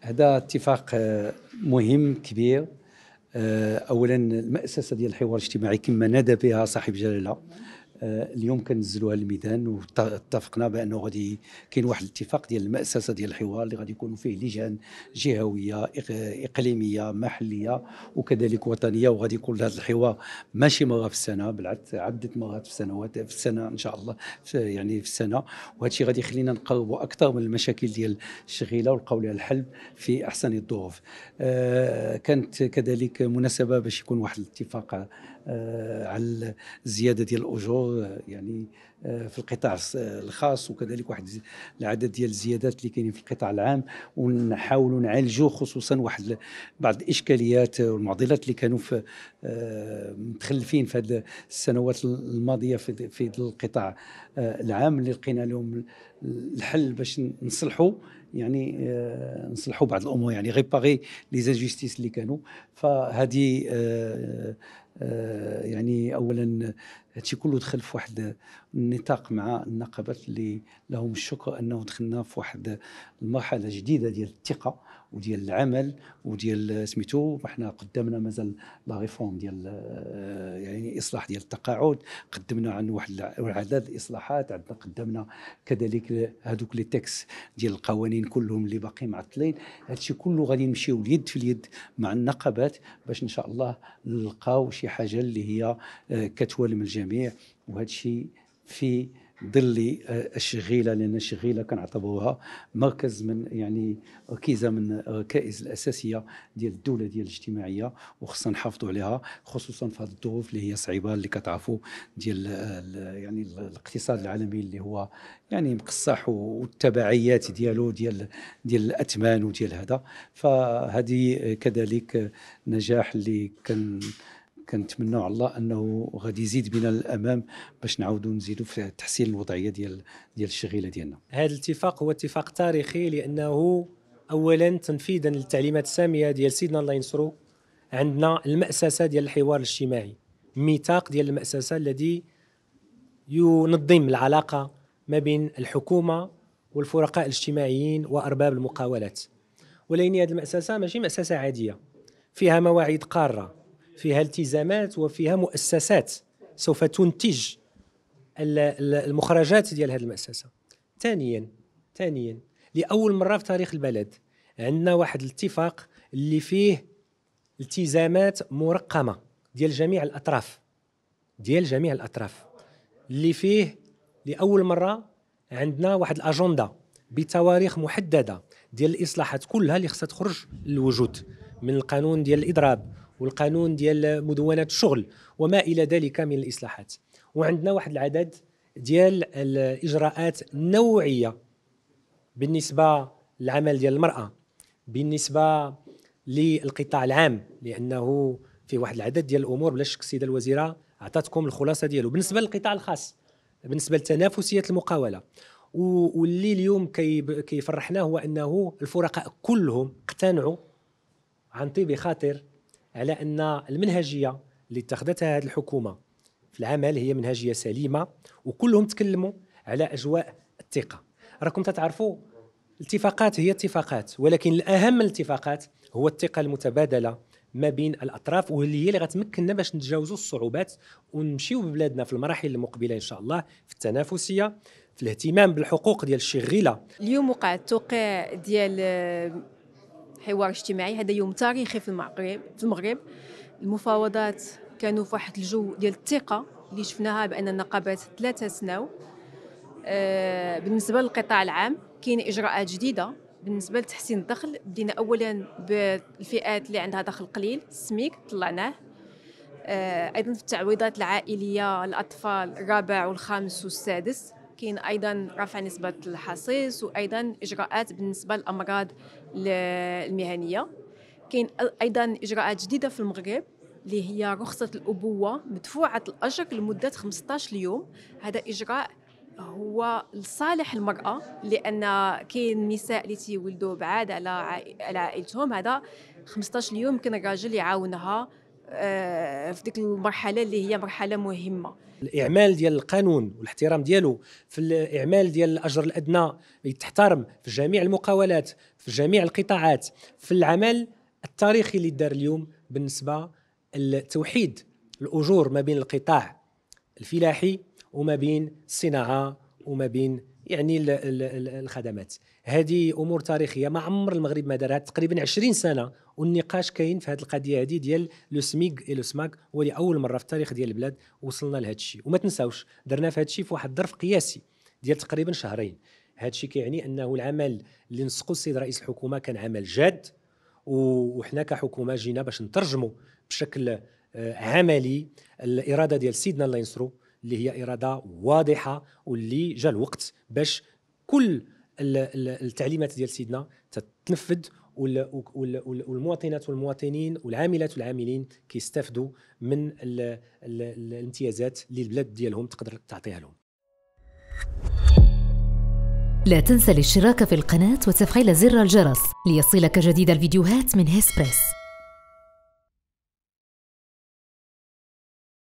هذا اتفاق آه، مهم كبير آه، اولا المؤسسه ديال الحوار الاجتماعي كما نادى بها صاحب جلاله آه، اليوم كنزلوها للميدان واتفقنا بانه غادي كاين واحد الاتفاق ديال المؤسسه ديال الحوار اللي غادي يكونوا فيه لجان جهويه اقليميه محليه وكذلك وطنيه وغادي يكون هذا الحوار ماشي مره في السنه بالعكس عده مرات في السنوات في السنه ان شاء الله في يعني في السنه وهذا الشيء غادي يخلينا نقربوا اكثر من المشاكل ديال الشغيله ولقاو لها الحل في احسن الظروف آه، كانت كذلك مناسبه باش يكون واحد الاتفاق آه، على الزياده ديال الاجور آه، يعني آه، في القطاع الخاص وكذلك واحد العدد ديال الزيادات اللي كاينين في القطاع العام ونحاولوا نعالجوا خصوصا واحد بعض الاشكاليات والمعضلات اللي كانوا في متخلفين في هذه السنوات الماضيه في في القطاع العام اللي لقينا لهم الحل باش نصلحوا يعني نصلحوا بعض الامور يعني غيباغي لي زاجيستيس اللي كانوا فهذه آه، يعني اولا هادشي كله دخل في واحد النطاق مع النقابات اللي لهم الشكر انه دخلنا في واحد المرحله جديده ديال الثقه وديال العمل وديال سميتو فاحنا قدمنا مازال لا ريفورم ديال آه، يعني اصلاح ديال التقاعد قدمنا عن واحد العدد الاصلاحات عندنا قدمنا كذلك هذوك لي تيكس ديال القوانين كلهم اللي باقي معطلين هادشي كله غادي نمشيو اليد في اليد مع النقابات باش ان شاء الله نلقاو شي شي حاجه اللي هي آه، كتولم الجميع وهذا الشيء في ظل آه، الشغيله لان الشغيله كنعتبروها مركز من يعني ركيزه من الركائز آه، الاساسيه ديال الدوله ديال الاجتماعيه وخصنا نحافظوا عليها خصوصا في هذه الظروف اللي هي صعيبه اللي كتعرفوا ديال يعني الاقتصاد العالمي اللي هو يعني مقصح والتبعيات ديالو ديال ديال الاثمان وديال هذا فهذه كذلك نجاح اللي كان كنتمنوا على الله انه غادي يزيد بنا للامام باش نعاودوا نزيدوا في تحسين الوضعيه ديال ديال الشغيله ديالنا. هذا الاتفاق هو اتفاق تاريخي لانه اولا تنفيذا للتعليمات الساميه ديال سيدنا الله ينصرو عندنا المأسسه ديال الحوار الاجتماعي ميثاق ديال المأسسه الذي ينظم العلاقه ما بين الحكومه والفرقاء الاجتماعيين وارباب المقاولات. ولكن هذه المأسسه ماشي مأسسه عاديه فيها مواعيد قاره فيها التزامات وفيها مؤسسات سوف تنتج المخرجات ديال هذه المؤسسه ثانيا ثانيا لاول مره في تاريخ البلد عندنا واحد الاتفاق اللي فيه التزامات مرقمه ديال جميع الاطراف ديال جميع الاطراف اللي فيه لاول مره عندنا واحد الاجنده بتواريخ محدده ديال الاصلاحات كلها اللي خصها تخرج للوجود من القانون ديال الاضراب والقانون ديال مدونات الشغل وما الى ذلك من الاصلاحات وعندنا واحد العدد ديال الاجراءات النوعيه بالنسبه للعمل ديال المراه بالنسبه للقطاع العام لانه في واحد العدد ديال الامور بلا شك السيده الوزيره عطاتكم الخلاصه ديالو بالنسبه للقطاع الخاص بالنسبه لتنافسيه المقاوله واللي اليوم كيفرحنا هو انه الفرقاء كلهم اقتنعوا عن طيب خاطر على ان المنهجيه اللي اتخذتها هذه الحكومه في العمل هي منهجيه سليمه وكلهم تكلموا على اجواء الثقه راكم تتعرفوا الاتفاقات هي اتفاقات ولكن الاهم من الاتفاقات هو الثقه المتبادله ما بين الاطراف واللي هي اللي غتمكننا باش نتجاوزوا الصعوبات ونمشيو ببلادنا في المراحل المقبله ان شاء الله في التنافسيه في الاهتمام بالحقوق ديال الشغيله اليوم وقع التوقيع ديال حوار اجتماعي هذا يوم تاريخي في المغرب في المغرب المفاوضات كانوا في واحد الجو ديال الثقه اللي شفناها بان النقابات ثلاثة سنو آه، بالنسبه للقطاع العام كاين اجراءات جديده بالنسبه لتحسين الدخل بدينا اولا بالفئات اللي عندها دخل قليل السميك طلعناه آه، ايضا في التعويضات العائليه الاطفال الرابع والخامس والسادس كاين ايضا رفع نسبه الحصيص وايضا اجراءات بالنسبه للامراض المهنيه كاين ايضا اجراءات جديده في المغرب اللي هي رخصه الابوه مدفوعه الاجر لمده 15 يوم هذا اجراء هو لصالح المراه لان كاين نساء اللي تيولدوا بعاد على على عائلتهم هذا 15 يوم يمكن الراجل يعاونها آه، في ديك المرحله اللي هي مرحله مهمه الاعمال ديال القانون والاحترام ديالو في الاعمال ديال الاجر الادنى يتحترم في جميع المقاولات في جميع القطاعات في العمل التاريخي اللي دار اليوم بالنسبه لتوحيد الاجور ما بين القطاع الفلاحي وما بين الصناعه وما بين يعني الخدمات هذه امور تاريخيه ما عمر المغرب ما دارها تقريبا 20 سنه والنقاش كاين في هذه القضيه هذه ديال لو سميغ اي لو سماك هو مره في التاريخ ديال البلاد وصلنا لهذا الشيء وما تنساوش درنا في هذا الشيء في واحد الظرف قياسي ديال تقريبا شهرين هذا الشيء كيعني انه العمل اللي نسقوا السيد رئيس الحكومه كان عمل جاد وحنا كحكومه جينا باش نترجموا بشكل آه، عملي الاراده ديال سيدنا الله ينصرو اللي هي اراده واضحه واللي جا الوقت باش كل التعليمات ديال سيدنا تتنفذ والمواطنات والمواطنين والعاملات والعاملين كيستافدوا من الامتيازات اللي البلاد ديالهم تقدر تعطيها لهم لا تنسى الاشتراك في القناة وتفعيل زر الجرس ليصلك جديد الفيديوهات من هيسبريس